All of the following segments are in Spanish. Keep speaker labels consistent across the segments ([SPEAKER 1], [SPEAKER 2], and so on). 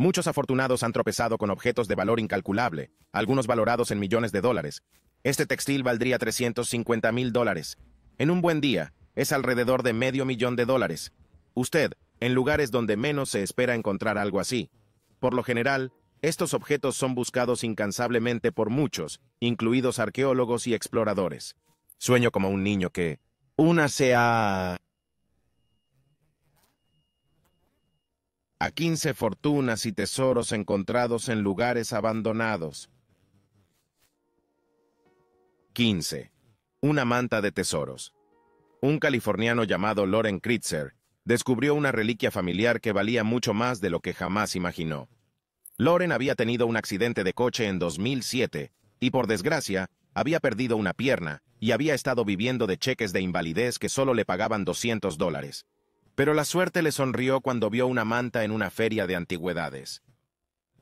[SPEAKER 1] Muchos afortunados han tropezado con objetos de valor incalculable, algunos valorados en millones de dólares. Este textil valdría 350 mil dólares. En un buen día, es alrededor de medio millón de dólares. Usted, en lugares donde menos se espera encontrar algo así. Por lo general, estos objetos son buscados incansablemente por muchos, incluidos arqueólogos y exploradores. Sueño como un niño que... Una sea... a quince fortunas y tesoros encontrados en lugares abandonados. 15. Una manta de tesoros. Un californiano llamado Loren Kritzer descubrió una reliquia familiar que valía mucho más de lo que jamás imaginó. Loren había tenido un accidente de coche en 2007 y, por desgracia, había perdido una pierna y había estado viviendo de cheques de invalidez que solo le pagaban 200 dólares. Pero la suerte le sonrió cuando vio una manta en una feria de antigüedades.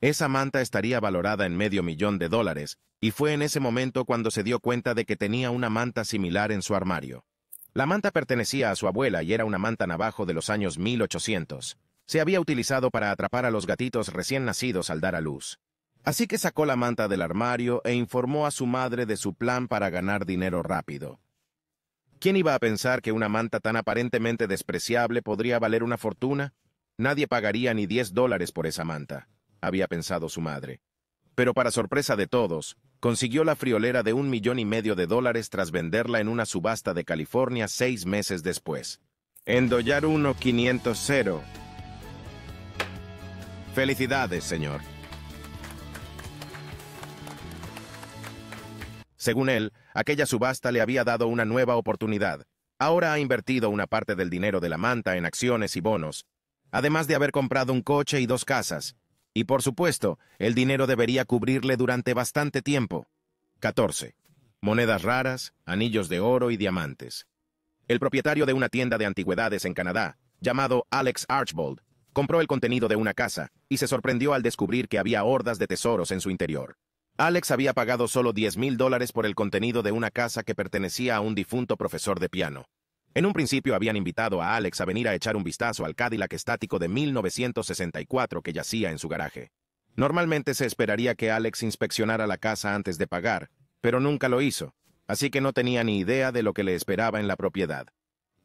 [SPEAKER 1] Esa manta estaría valorada en medio millón de dólares, y fue en ese momento cuando se dio cuenta de que tenía una manta similar en su armario. La manta pertenecía a su abuela y era una manta navajo de los años 1800. Se había utilizado para atrapar a los gatitos recién nacidos al dar a luz. Así que sacó la manta del armario e informó a su madre de su plan para ganar dinero rápido. ¿Quién iba a pensar que una manta tan aparentemente despreciable podría valer una fortuna? Nadie pagaría ni 10 dólares por esa manta, había pensado su madre. Pero para sorpresa de todos, consiguió la friolera de un millón y medio de dólares tras venderla en una subasta de California seis meses después. En 1,500. 1-500. Felicidades, señor. Según él, Aquella subasta le había dado una nueva oportunidad. Ahora ha invertido una parte del dinero de la manta en acciones y bonos, además de haber comprado un coche y dos casas. Y por supuesto, el dinero debería cubrirle durante bastante tiempo. 14. Monedas raras, anillos de oro y diamantes. El propietario de una tienda de antigüedades en Canadá, llamado Alex Archbold, compró el contenido de una casa y se sorprendió al descubrir que había hordas de tesoros en su interior. Alex había pagado solo 10 mil dólares por el contenido de una casa que pertenecía a un difunto profesor de piano. En un principio habían invitado a Alex a venir a echar un vistazo al Cadillac estático de 1964 que yacía en su garaje. Normalmente se esperaría que Alex inspeccionara la casa antes de pagar, pero nunca lo hizo, así que no tenía ni idea de lo que le esperaba en la propiedad.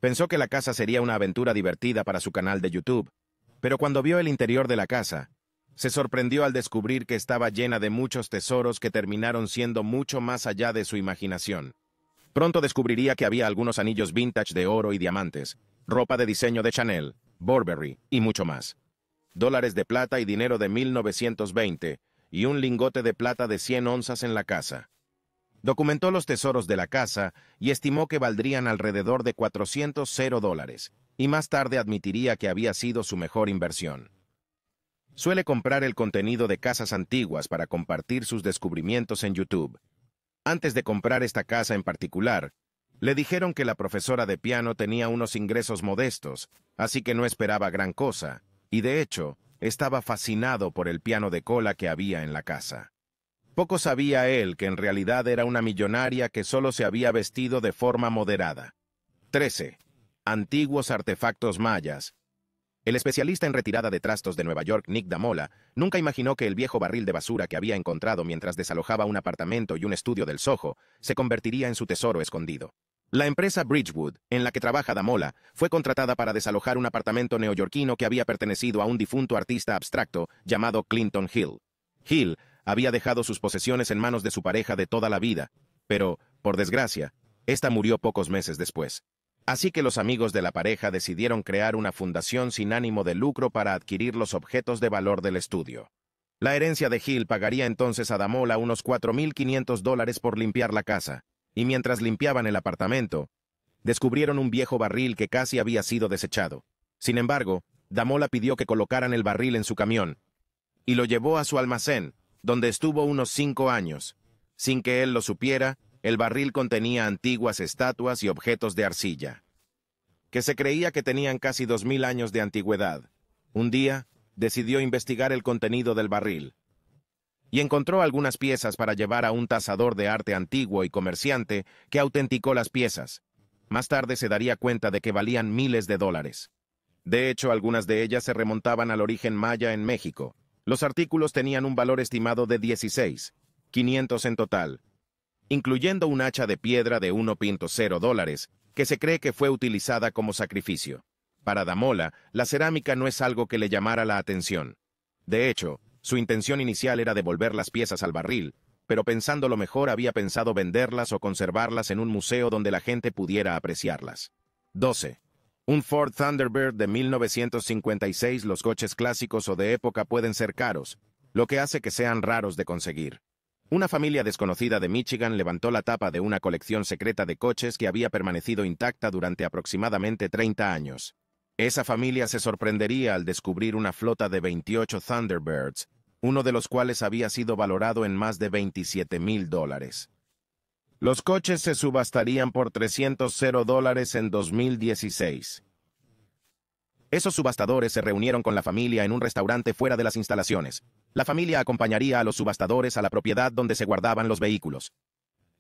[SPEAKER 1] Pensó que la casa sería una aventura divertida para su canal de YouTube, pero cuando vio el interior de la casa, se sorprendió al descubrir que estaba llena de muchos tesoros que terminaron siendo mucho más allá de su imaginación. Pronto descubriría que había algunos anillos vintage de oro y diamantes, ropa de diseño de Chanel, Burberry y mucho más. Dólares de plata y dinero de 1920 y un lingote de plata de 100 onzas en la casa. Documentó los tesoros de la casa y estimó que valdrían alrededor de 400 dólares, y más tarde admitiría que había sido su mejor inversión. Suele comprar el contenido de casas antiguas para compartir sus descubrimientos en YouTube. Antes de comprar esta casa en particular, le dijeron que la profesora de piano tenía unos ingresos modestos, así que no esperaba gran cosa, y de hecho, estaba fascinado por el piano de cola que había en la casa. Poco sabía él que en realidad era una millonaria que solo se había vestido de forma moderada. 13. Antiguos artefactos mayas, el especialista en retirada de trastos de Nueva York, Nick Damola, nunca imaginó que el viejo barril de basura que había encontrado mientras desalojaba un apartamento y un estudio del Soho se convertiría en su tesoro escondido. La empresa Bridgewood, en la que trabaja Damola, fue contratada para desalojar un apartamento neoyorquino que había pertenecido a un difunto artista abstracto llamado Clinton Hill. Hill había dejado sus posesiones en manos de su pareja de toda la vida, pero, por desgracia, esta murió pocos meses después. Así que los amigos de la pareja decidieron crear una fundación sin ánimo de lucro para adquirir los objetos de valor del estudio. La herencia de Gil pagaría entonces a Damola unos 4.500 dólares por limpiar la casa, y mientras limpiaban el apartamento, descubrieron un viejo barril que casi había sido desechado. Sin embargo, Damola pidió que colocaran el barril en su camión, y lo llevó a su almacén, donde estuvo unos cinco años. Sin que él lo supiera, el barril contenía antiguas estatuas y objetos de arcilla, que se creía que tenían casi 2.000 años de antigüedad. Un día, decidió investigar el contenido del barril y encontró algunas piezas para llevar a un tasador de arte antiguo y comerciante que autenticó las piezas. Más tarde se daría cuenta de que valían miles de dólares. De hecho, algunas de ellas se remontaban al origen maya en México. Los artículos tenían un valor estimado de 16, 500 en total, incluyendo un hacha de piedra de 1.0 dólares, que se cree que fue utilizada como sacrificio. Para Damola, la cerámica no es algo que le llamara la atención. De hecho, su intención inicial era devolver las piezas al barril, pero pensando lo mejor había pensado venderlas o conservarlas en un museo donde la gente pudiera apreciarlas. 12. Un Ford Thunderbird de 1956 los coches clásicos o de época pueden ser caros, lo que hace que sean raros de conseguir. Una familia desconocida de Michigan levantó la tapa de una colección secreta de coches que había permanecido intacta durante aproximadamente 30 años. Esa familia se sorprendería al descubrir una flota de 28 Thunderbirds, uno de los cuales había sido valorado en más de 27 mil dólares. Los coches se subastarían por 300 dólares en 2016. Esos subastadores se reunieron con la familia en un restaurante fuera de las instalaciones. La familia acompañaría a los subastadores a la propiedad donde se guardaban los vehículos,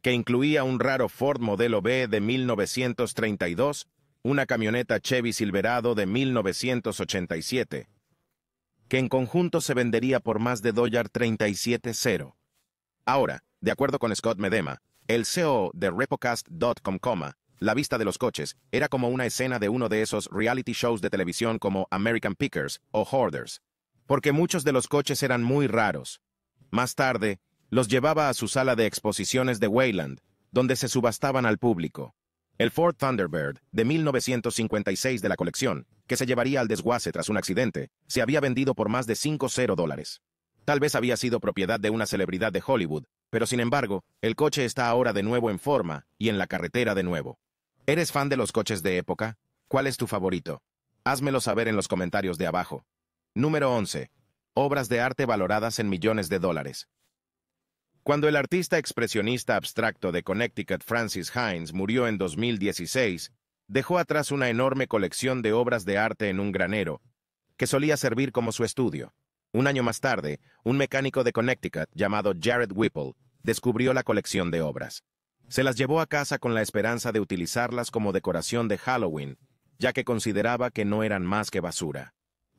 [SPEAKER 1] que incluía un raro Ford modelo B de 1932, una camioneta Chevy Silverado de 1987, que en conjunto se vendería por más de dólar 37.0. Ahora, de acuerdo con Scott Medema, el CEO de Repocast.com, la vista de los coches era como una escena de uno de esos reality shows de televisión como American Pickers o Hoarders, porque muchos de los coches eran muy raros. Más tarde, los llevaba a su sala de exposiciones de Wayland, donde se subastaban al público. El Ford Thunderbird de 1956 de la colección, que se llevaría al desguace tras un accidente, se había vendido por más de 5.0 dólares. Tal vez había sido propiedad de una celebridad de Hollywood, pero sin embargo, el coche está ahora de nuevo en forma y en la carretera de nuevo. ¿Eres fan de los coches de época? ¿Cuál es tu favorito? Házmelo saber en los comentarios de abajo. Número 11. Obras de arte valoradas en millones de dólares. Cuando el artista expresionista abstracto de Connecticut Francis Hines murió en 2016, dejó atrás una enorme colección de obras de arte en un granero, que solía servir como su estudio. Un año más tarde, un mecánico de Connecticut llamado Jared Whipple descubrió la colección de obras. Se las llevó a casa con la esperanza de utilizarlas como decoración de Halloween, ya que consideraba que no eran más que basura.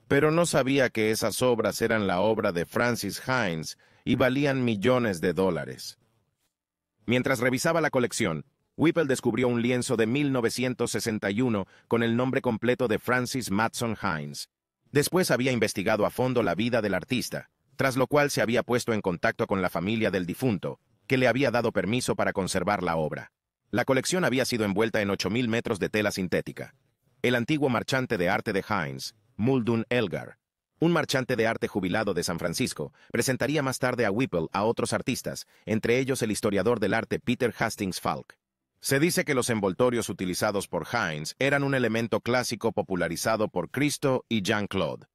[SPEAKER 1] Pero no sabía que esas obras eran la obra de Francis Hines y valían millones de dólares. Mientras revisaba la colección, Whipple descubrió un lienzo de 1961 con el nombre completo de Francis Matson Hines. Después había investigado a fondo la vida del artista, tras lo cual se había puesto en contacto con la familia del difunto, que le había dado permiso para conservar la obra. La colección había sido envuelta en 8.000 metros de tela sintética. El antiguo marchante de arte de Heinz, Muldoon Elgar, un marchante de arte jubilado de San Francisco, presentaría más tarde a Whipple a otros artistas, entre ellos el historiador del arte Peter Hastings Falk. Se dice que los envoltorios utilizados por Heinz eran un elemento clásico popularizado por Cristo y Jean-Claude.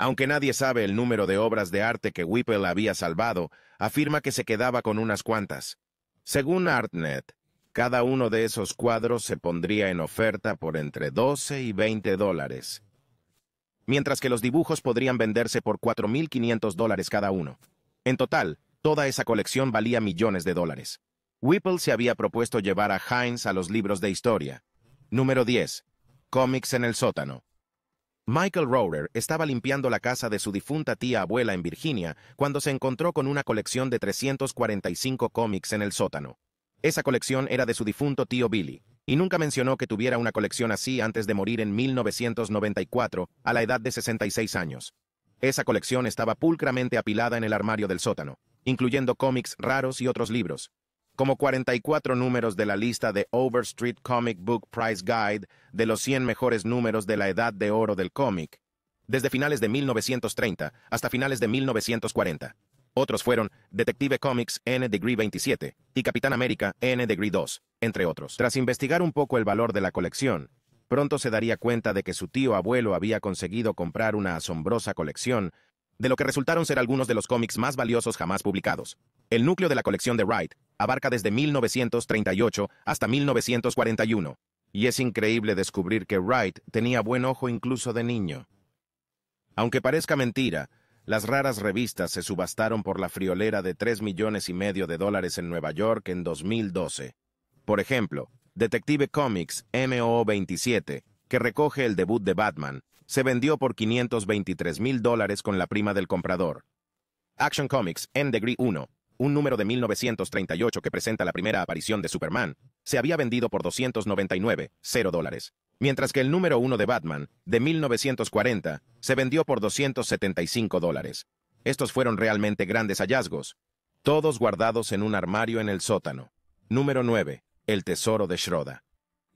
[SPEAKER 1] Aunque nadie sabe el número de obras de arte que Whipple había salvado, afirma que se quedaba con unas cuantas. Según ArtNet, cada uno de esos cuadros se pondría en oferta por entre 12 y 20 dólares, mientras que los dibujos podrían venderse por 4.500 dólares cada uno. En total, toda esa colección valía millones de dólares. Whipple se había propuesto llevar a Heinz a los libros de historia. Número 10. Cómics en el sótano. Michael Rohrer estaba limpiando la casa de su difunta tía abuela en Virginia cuando se encontró con una colección de 345 cómics en el sótano. Esa colección era de su difunto tío Billy, y nunca mencionó que tuviera una colección así antes de morir en 1994, a la edad de 66 años. Esa colección estaba pulcramente apilada en el armario del sótano, incluyendo cómics raros y otros libros, como 44 números de la lista de Overstreet Comic Book Price Guide de los 100 mejores números de la edad de oro del cómic, desde finales de 1930 hasta finales de 1940. Otros fueron Detective Comics N Degree 27 y Capitán América N Degree 2, entre otros. Tras investigar un poco el valor de la colección, pronto se daría cuenta de que su tío abuelo había conseguido comprar una asombrosa colección de lo que resultaron ser algunos de los cómics más valiosos jamás publicados. El núcleo de la colección de Wright abarca desde 1938 hasta 1941, y es increíble descubrir que Wright tenía buen ojo incluso de niño. Aunque parezca mentira, las raras revistas se subastaron por la friolera de 3 millones y medio de dólares en Nueva York en 2012. Por ejemplo, Detective Comics MO27, que recoge el debut de Batman, se vendió por 523 mil dólares con la prima del comprador. Action Comics N-Degree 1, un número de 1938 que presenta la primera aparición de Superman, se había vendido por 299, dólares, mientras que el número 1 de Batman, de 1940, se vendió por 275 dólares. Estos fueron realmente grandes hallazgos, todos guardados en un armario en el sótano. Número 9. El tesoro de Schroda.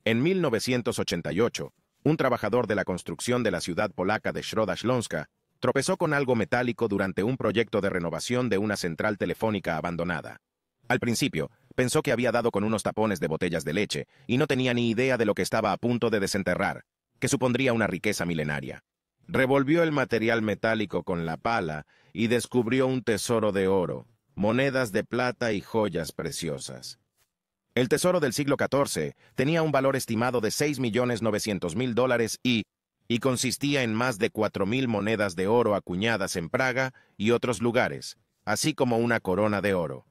[SPEAKER 1] En 1988, un trabajador de la construcción de la ciudad polaca de Środa Śląska tropezó con algo metálico durante un proyecto de renovación de una central telefónica abandonada. Al principio, pensó que había dado con unos tapones de botellas de leche y no tenía ni idea de lo que estaba a punto de desenterrar, que supondría una riqueza milenaria. Revolvió el material metálico con la pala y descubrió un tesoro de oro, monedas de plata y joyas preciosas. El tesoro del siglo XIV tenía un valor estimado de 6.900.000 dólares y, y consistía en más de 4.000 monedas de oro acuñadas en Praga y otros lugares, así como una corona de oro.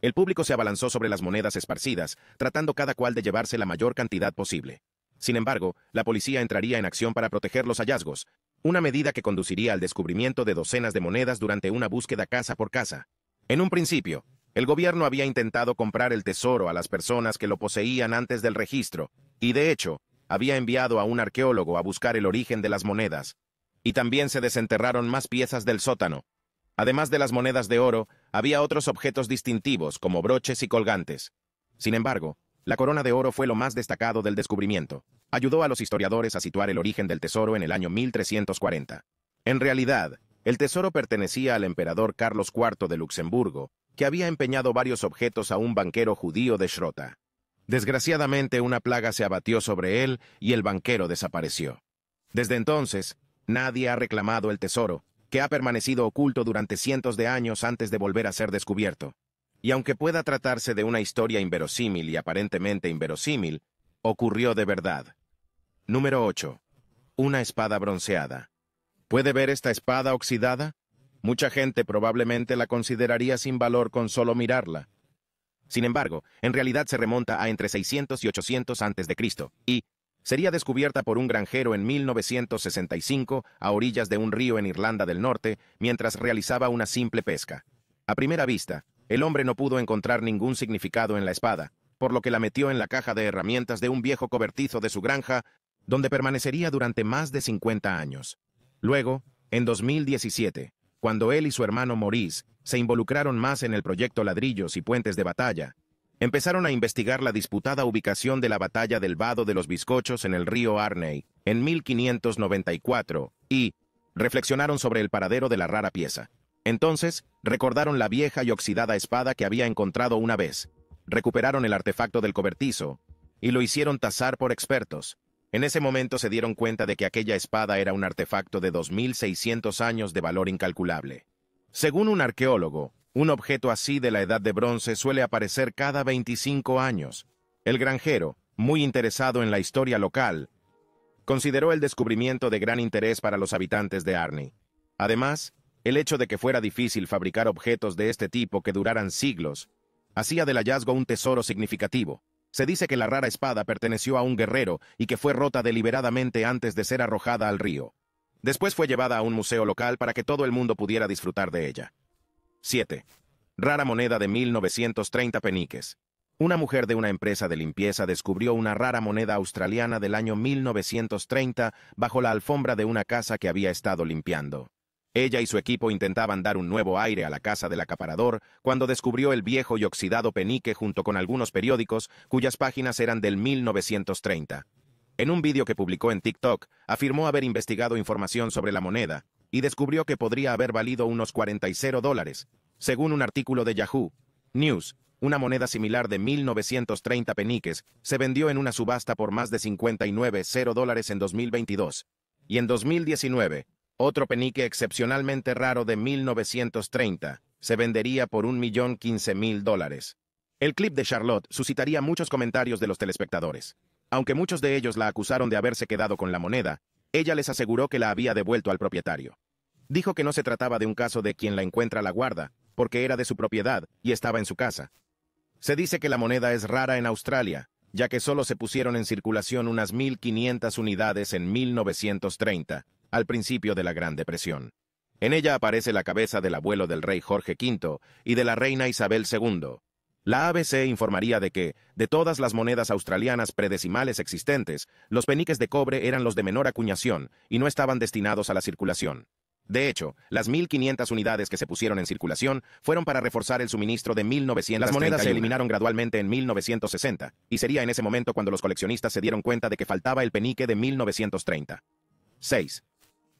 [SPEAKER 1] El público se abalanzó sobre las monedas esparcidas, tratando cada cual de llevarse la mayor cantidad posible. Sin embargo, la policía entraría en acción para proteger los hallazgos, una medida que conduciría al descubrimiento de docenas de monedas durante una búsqueda casa por casa. En un principio, el gobierno había intentado comprar el tesoro a las personas que lo poseían antes del registro, y de hecho, había enviado a un arqueólogo a buscar el origen de las monedas, y también se desenterraron más piezas del sótano. Además de las monedas de oro, había otros objetos distintivos como broches y colgantes. Sin embargo, la corona de oro fue lo más destacado del descubrimiento. Ayudó a los historiadores a situar el origen del tesoro en el año 1340. En realidad, el tesoro pertenecía al emperador Carlos IV de Luxemburgo, que había empeñado varios objetos a un banquero judío de Schrota. Desgraciadamente una plaga se abatió sobre él y el banquero desapareció. Desde entonces, nadie ha reclamado el tesoro, que ha permanecido oculto durante cientos de años antes de volver a ser descubierto. Y aunque pueda tratarse de una historia inverosímil y aparentemente inverosímil, ocurrió de verdad. Número 8. Una espada bronceada. ¿Puede ver esta espada oxidada? Mucha gente probablemente la consideraría sin valor con solo mirarla, sin embargo, en realidad se remonta a entre 600 y 800 a.C. y sería descubierta por un granjero en 1965 a orillas de un río en Irlanda del Norte mientras realizaba una simple pesca. A primera vista, el hombre no pudo encontrar ningún significado en la espada, por lo que la metió en la caja de herramientas de un viejo cobertizo de su granja, donde permanecería durante más de 50 años. Luego, en 2017, cuando él y su hermano Maurice se involucraron más en el proyecto Ladrillos y Puentes de Batalla. Empezaron a investigar la disputada ubicación de la batalla del Vado de los Bizcochos en el río Arney en 1594 y reflexionaron sobre el paradero de la rara pieza. Entonces, recordaron la vieja y oxidada espada que había encontrado una vez, recuperaron el artefacto del cobertizo y lo hicieron tasar por expertos. En ese momento se dieron cuenta de que aquella espada era un artefacto de 2.600 años de valor incalculable. Según un arqueólogo, un objeto así de la edad de bronce suele aparecer cada 25 años. El granjero, muy interesado en la historia local, consideró el descubrimiento de gran interés para los habitantes de Arni. Además, el hecho de que fuera difícil fabricar objetos de este tipo que duraran siglos, hacía del hallazgo un tesoro significativo. Se dice que la rara espada perteneció a un guerrero y que fue rota deliberadamente antes de ser arrojada al río. Después fue llevada a un museo local para que todo el mundo pudiera disfrutar de ella. 7. Rara moneda de 1930 peniques. Una mujer de una empresa de limpieza descubrió una rara moneda australiana del año 1930 bajo la alfombra de una casa que había estado limpiando. Ella y su equipo intentaban dar un nuevo aire a la casa del acaparador cuando descubrió el viejo y oxidado penique junto con algunos periódicos cuyas páginas eran del 1930. En un vídeo que publicó en TikTok, afirmó haber investigado información sobre la moneda y descubrió que podría haber valido unos 40 dólares, según un artículo de Yahoo News. Una moneda similar de 1.930 peniques se vendió en una subasta por más de 59 dólares en 2022. Y en 2019, otro penique excepcionalmente raro de 1930 se vendería por 1.015.000 dólares. El clip de Charlotte suscitaría muchos comentarios de los telespectadores. Aunque muchos de ellos la acusaron de haberse quedado con la moneda, ella les aseguró que la había devuelto al propietario. Dijo que no se trataba de un caso de quien la encuentra la guarda, porque era de su propiedad y estaba en su casa. Se dice que la moneda es rara en Australia, ya que solo se pusieron en circulación unas 1.500 unidades en 1930, al principio de la Gran Depresión. En ella aparece la cabeza del abuelo del rey Jorge V y de la reina Isabel II, la ABC informaría de que, de todas las monedas australianas predecimales existentes, los peniques de cobre eran los de menor acuñación y no estaban destinados a la circulación. De hecho, las 1.500 unidades que se pusieron en circulación fueron para reforzar el suministro de 1.900. Las monedas se eliminaron gradualmente en 1960, y sería en ese momento cuando los coleccionistas se dieron cuenta de que faltaba el penique de 1930. 6.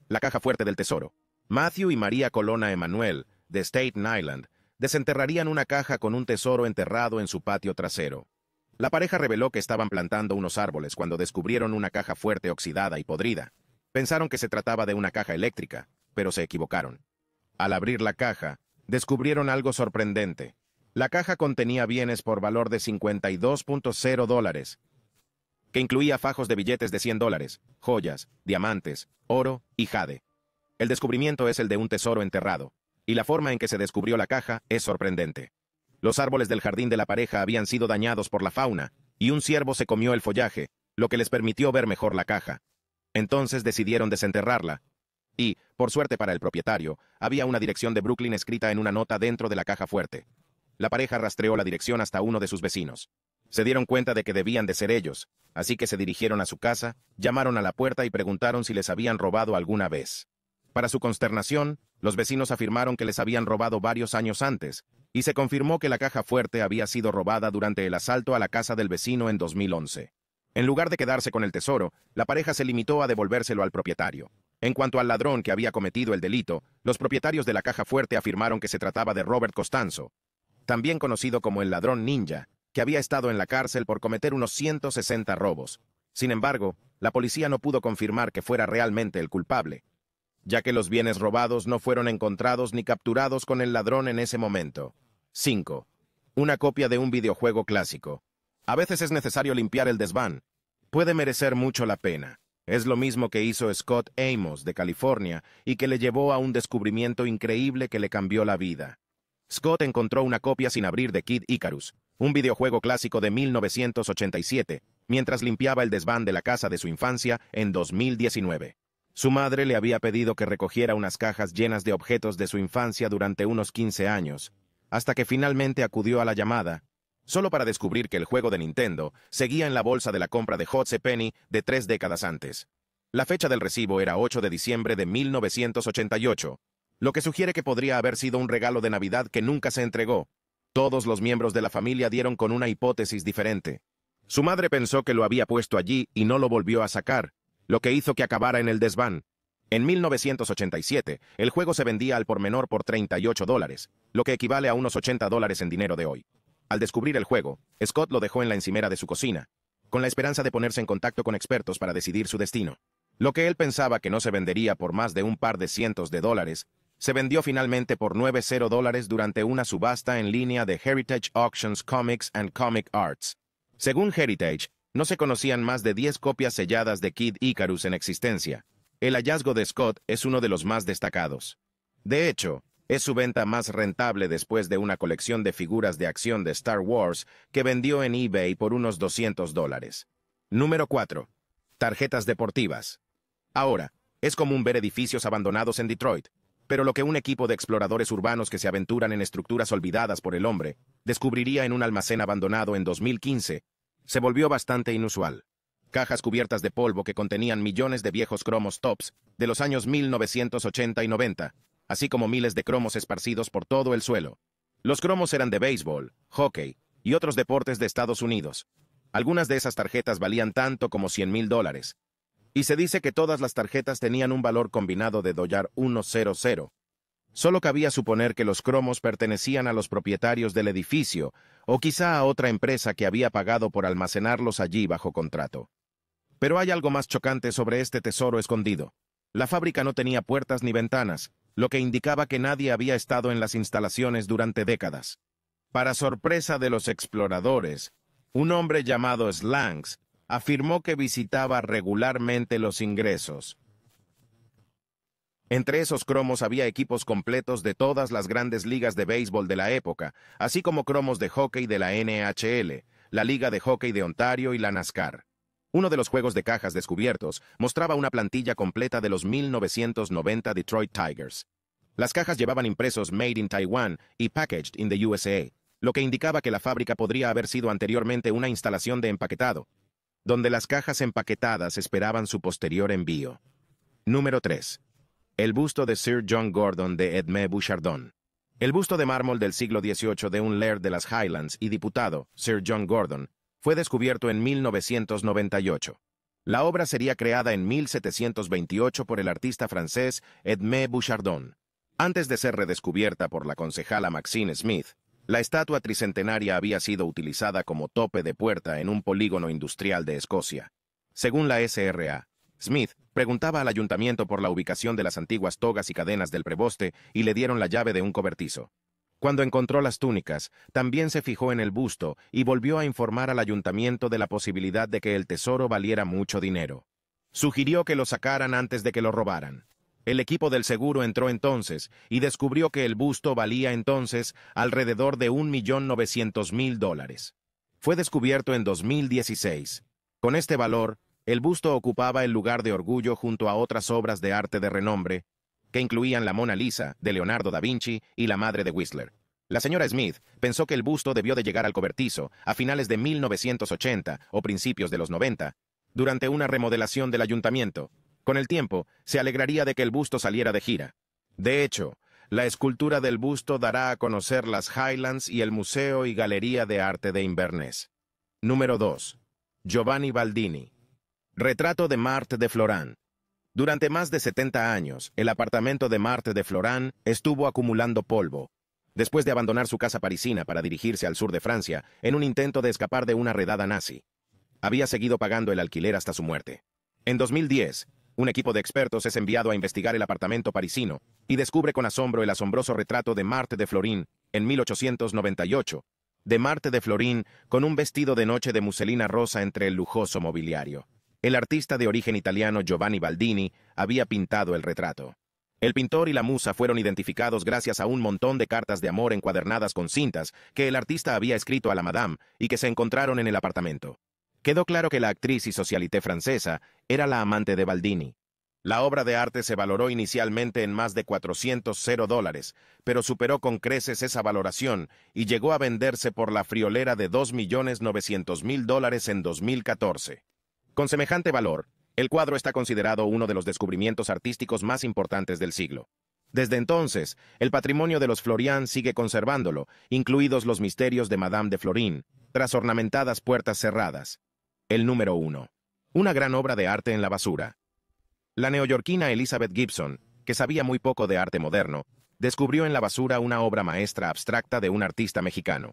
[SPEAKER 1] La caja fuerte del tesoro. Matthew y María Colonna Emanuel, de Staten Island, desenterrarían una caja con un tesoro enterrado en su patio trasero. La pareja reveló que estaban plantando unos árboles cuando descubrieron una caja fuerte oxidada y podrida. Pensaron que se trataba de una caja eléctrica, pero se equivocaron. Al abrir la caja, descubrieron algo sorprendente. La caja contenía bienes por valor de 52.0 dólares, que incluía fajos de billetes de 100 dólares, joyas, diamantes, oro y jade. El descubrimiento es el de un tesoro enterrado, y la forma en que se descubrió la caja es sorprendente. Los árboles del jardín de la pareja habían sido dañados por la fauna, y un ciervo se comió el follaje, lo que les permitió ver mejor la caja. Entonces decidieron desenterrarla. Y, por suerte para el propietario, había una dirección de Brooklyn escrita en una nota dentro de la caja fuerte. La pareja rastreó la dirección hasta uno de sus vecinos. Se dieron cuenta de que debían de ser ellos, así que se dirigieron a su casa, llamaron a la puerta y preguntaron si les habían robado alguna vez. Para su consternación, los vecinos afirmaron que les habían robado varios años antes, y se confirmó que la caja fuerte había sido robada durante el asalto a la casa del vecino en 2011. En lugar de quedarse con el tesoro, la pareja se limitó a devolvérselo al propietario. En cuanto al ladrón que había cometido el delito, los propietarios de la caja fuerte afirmaron que se trataba de Robert Costanzo, también conocido como el ladrón ninja, que había estado en la cárcel por cometer unos 160 robos. Sin embargo, la policía no pudo confirmar que fuera realmente el culpable, ya que los bienes robados no fueron encontrados ni capturados con el ladrón en ese momento. 5. Una copia de un videojuego clásico. A veces es necesario limpiar el desván. Puede merecer mucho la pena. Es lo mismo que hizo Scott Amos de California y que le llevó a un descubrimiento increíble que le cambió la vida. Scott encontró una copia sin abrir de Kid Icarus, un videojuego clásico de 1987, mientras limpiaba el desván de la casa de su infancia en 2019. Su madre le había pedido que recogiera unas cajas llenas de objetos de su infancia durante unos 15 años, hasta que finalmente acudió a la llamada, solo para descubrir que el juego de Nintendo seguía en la bolsa de la compra de Hotse Penny de tres décadas antes. La fecha del recibo era 8 de diciembre de 1988, lo que sugiere que podría haber sido un regalo de Navidad que nunca se entregó. Todos los miembros de la familia dieron con una hipótesis diferente. Su madre pensó que lo había puesto allí y no lo volvió a sacar, lo que hizo que acabara en el desván. En 1987, el juego se vendía al por menor por 38 dólares, lo que equivale a unos 80 dólares en dinero de hoy. Al descubrir el juego, Scott lo dejó en la encimera de su cocina, con la esperanza de ponerse en contacto con expertos para decidir su destino. Lo que él pensaba que no se vendería por más de un par de cientos de dólares, se vendió finalmente por 90 dólares durante una subasta en línea de Heritage Auctions Comics and Comic Arts. Según Heritage, no se conocían más de 10 copias selladas de Kid Icarus en existencia. El hallazgo de Scott es uno de los más destacados. De hecho, es su venta más rentable después de una colección de figuras de acción de Star Wars que vendió en eBay por unos 200 dólares. Número 4. Tarjetas deportivas. Ahora, es común ver edificios abandonados en Detroit, pero lo que un equipo de exploradores urbanos que se aventuran en estructuras olvidadas por el hombre descubriría en un almacén abandonado en 2015 se volvió bastante inusual. Cajas cubiertas de polvo que contenían millones de viejos cromos tops de los años 1980 y 90, así como miles de cromos esparcidos por todo el suelo. Los cromos eran de béisbol, hockey y otros deportes de Estados Unidos. Algunas de esas tarjetas valían tanto como 100 mil dólares. Y se dice que todas las tarjetas tenían un valor combinado de Dollar 100. Solo cabía suponer que los cromos pertenecían a los propietarios del edificio, o quizá a otra empresa que había pagado por almacenarlos allí bajo contrato. Pero hay algo más chocante sobre este tesoro escondido. La fábrica no tenía puertas ni ventanas, lo que indicaba que nadie había estado en las instalaciones durante décadas. Para sorpresa de los exploradores, un hombre llamado Slangs afirmó que visitaba regularmente los ingresos, entre esos cromos había equipos completos de todas las grandes ligas de béisbol de la época, así como cromos de hockey de la NHL, la Liga de Hockey de Ontario y la NASCAR. Uno de los juegos de cajas descubiertos mostraba una plantilla completa de los 1990 Detroit Tigers. Las cajas llevaban impresos Made in Taiwan y Packaged in the USA, lo que indicaba que la fábrica podría haber sido anteriormente una instalación de empaquetado, donde las cajas empaquetadas esperaban su posterior envío. Número 3. El busto de Sir John Gordon de Edmé Bouchardon. El busto de mármol del siglo XVIII de un laird de las Highlands y diputado, Sir John Gordon, fue descubierto en 1998. La obra sería creada en 1728 por el artista francés Edmé Bouchardon. Antes de ser redescubierta por la concejala Maxine Smith, la estatua tricentenaria había sido utilizada como tope de puerta en un polígono industrial de Escocia. Según la SRA, Smith preguntaba al ayuntamiento por la ubicación de las antiguas togas y cadenas del preboste y le dieron la llave de un cobertizo. Cuando encontró las túnicas, también se fijó en el busto y volvió a informar al ayuntamiento de la posibilidad de que el tesoro valiera mucho dinero. Sugirió que lo sacaran antes de que lo robaran. El equipo del seguro entró entonces y descubrió que el busto valía entonces alrededor de 1.900.000 dólares. Fue descubierto en 2016. Con este valor, el busto ocupaba el lugar de orgullo junto a otras obras de arte de renombre, que incluían la Mona Lisa, de Leonardo da Vinci y la madre de Whistler. La señora Smith pensó que el busto debió de llegar al cobertizo a finales de 1980 o principios de los 90, durante una remodelación del ayuntamiento. Con el tiempo, se alegraría de que el busto saliera de gira. De hecho, la escultura del busto dará a conocer las Highlands y el Museo y Galería de Arte de Inverness. Número 2. Giovanni Baldini. Retrato de Marthe de Florin. Durante más de 70 años, el apartamento de Marte de Florin estuvo acumulando polvo, después de abandonar su casa parisina para dirigirse al sur de Francia en un intento de escapar de una redada nazi. Había seguido pagando el alquiler hasta su muerte. En 2010, un equipo de expertos es enviado a investigar el apartamento parisino y descubre con asombro el asombroso retrato de Marte de Florin en 1898, de Marte de Florin con un vestido de noche de muselina rosa entre el lujoso mobiliario. El artista de origen italiano Giovanni Baldini había pintado el retrato. El pintor y la musa fueron identificados gracias a un montón de cartas de amor encuadernadas con cintas que el artista había escrito a la madame y que se encontraron en el apartamento. Quedó claro que la actriz y socialité francesa era la amante de Baldini. La obra de arte se valoró inicialmente en más de 400 dólares, pero superó con creces esa valoración y llegó a venderse por la friolera de 2.900.000 dólares en 2014. Con semejante valor, el cuadro está considerado uno de los descubrimientos artísticos más importantes del siglo. Desde entonces, el patrimonio de los Florian sigue conservándolo, incluidos los misterios de Madame de Florín, tras ornamentadas puertas cerradas. El número uno. Una gran obra de arte en la basura. La neoyorquina Elizabeth Gibson, que sabía muy poco de arte moderno, descubrió en la basura una obra maestra abstracta de un artista mexicano.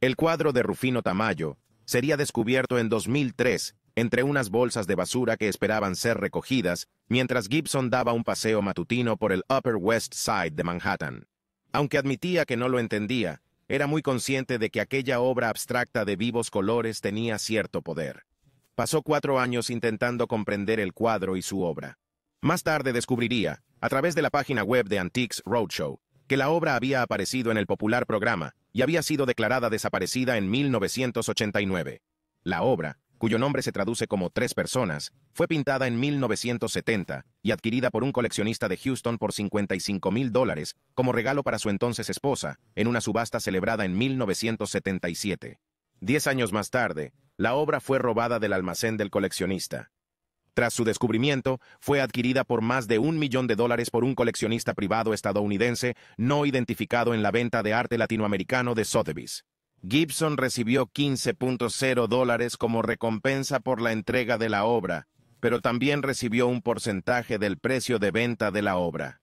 [SPEAKER 1] El cuadro de Rufino Tamayo sería descubierto en 2003 entre unas bolsas de basura que esperaban ser recogidas, mientras Gibson daba un paseo matutino por el Upper West Side de Manhattan. Aunque admitía que no lo entendía, era muy consciente de que aquella obra abstracta de vivos colores tenía cierto poder. Pasó cuatro años intentando comprender el cuadro y su obra. Más tarde descubriría, a través de la página web de Antiques Roadshow, que la obra había aparecido en el popular programa y había sido declarada desaparecida en 1989. La obra, cuyo nombre se traduce como Tres Personas, fue pintada en 1970 y adquirida por un coleccionista de Houston por 55 mil dólares como regalo para su entonces esposa en una subasta celebrada en 1977. Diez años más tarde, la obra fue robada del almacén del coleccionista. Tras su descubrimiento, fue adquirida por más de un millón de dólares por un coleccionista privado estadounidense no identificado en la venta de arte latinoamericano de Sotheby's. Gibson recibió 15.0 dólares como recompensa por la entrega de la obra, pero también recibió un porcentaje del precio de venta de la obra.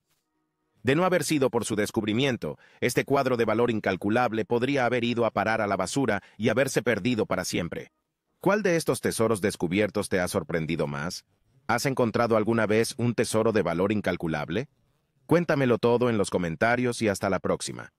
[SPEAKER 1] De no haber sido por su descubrimiento, este cuadro de valor incalculable podría haber ido a parar a la basura y haberse perdido para siempre. ¿Cuál de estos tesoros descubiertos te ha sorprendido más? ¿Has encontrado alguna vez un tesoro de valor incalculable? Cuéntamelo todo en los comentarios y hasta la próxima.